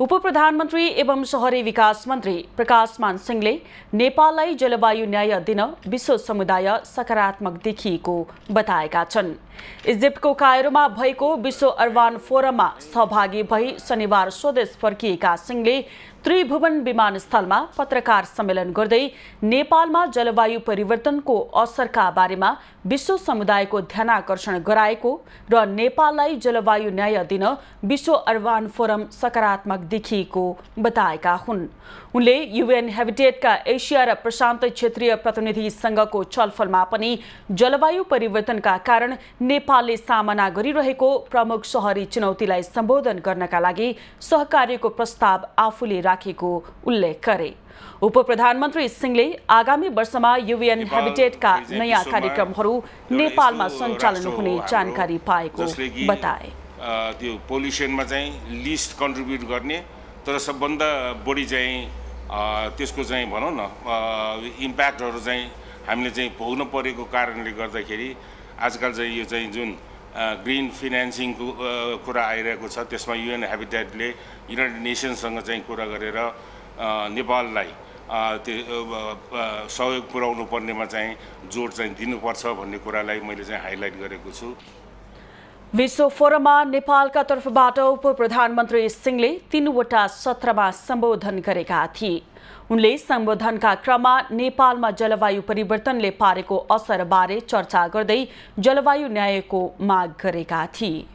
उप प्रधानमन्त्री एवं सहरी विकास मन्त्री मान सिंहले नेपाललाई जलवायु न्याय दिन विश्व समुदाय सकारात्मक देखिएको बताएका छन् इजिप्टको कायरोमा भएको विश्व अर्बान फोरममा सहभागी भई शनिबार स्वदेश फर्किएका सिंहले त्रिभुवन विमानस्थलमा पत्रकार सम्मेलन गर्दै नेपालमा जलवायु परिवर्तनको असरका बारेमा विश्व समुदायको ध्यानाकर्षण गराएको र नेपाललाई जलवायु न्याय दिन विश्व अर्बान फोरम सकारात्मक देखिएको बताएका हुन् उनले युएन हेबिटेटका एसिया र प्रशान्त क्षेत्रीय प्रतिनिधिसँगको छलफलमा पनि जलवायु परिवर्तनका कारण नेपालले सामना गरिरहेको प्रमुख सहरी चुनौतीलाई सम्बोधन गर्नका लागि सहकार्यको प्रस्ताव आफूले राखेको उल्लेख गरे उप प्रधानमन्त्री सिंहले आगामी वर्षमा युएन हेबिटेटका नयाँ कार्यक्रमहरू नेपालमा सञ्चालन हुने जानकारी पाएको बताए त्यो पोल्युसनमा चाहिँ लिस्ट कन्ट्रिब्युट गर्ने तर सबभन्दा बढी चाहिँ त्यसको चाहिँ भनौँ न इम्प्याक्टहरू चाहिँ हामीले चाहिँ भोग्नु परेको कारणले गर्दाखेरि आजकल चाहिँ यो चाहिँ जुन ग्रिन फिनेन्सिङको कुरा आइरहेको छ त्यसमा युएन हेबिटेटले युनाइटेड नेसन्ससँग चाहिँ कुरा गरेर नेपाललाई त्यो सहयोग पुऱ्याउनु पर्नेमा चाहिँ जोड चाहिँ दिनुपर्छ भन्ने कुरालाई मैले चाहिँ हाइलाइट गरेको छु विश्व फोरममा नेपालका तर्फबाट उप प्रधानमन्त्री सिंहले तीनवटा सत्रमा सम्बोधन गरेका थिए उनले सम्बोधनका क्रममा नेपालमा जलवायु परिवर्तनले पारेको असरबारे चर्चा गर्दै जलवायु न्यायको माग गरेका थिए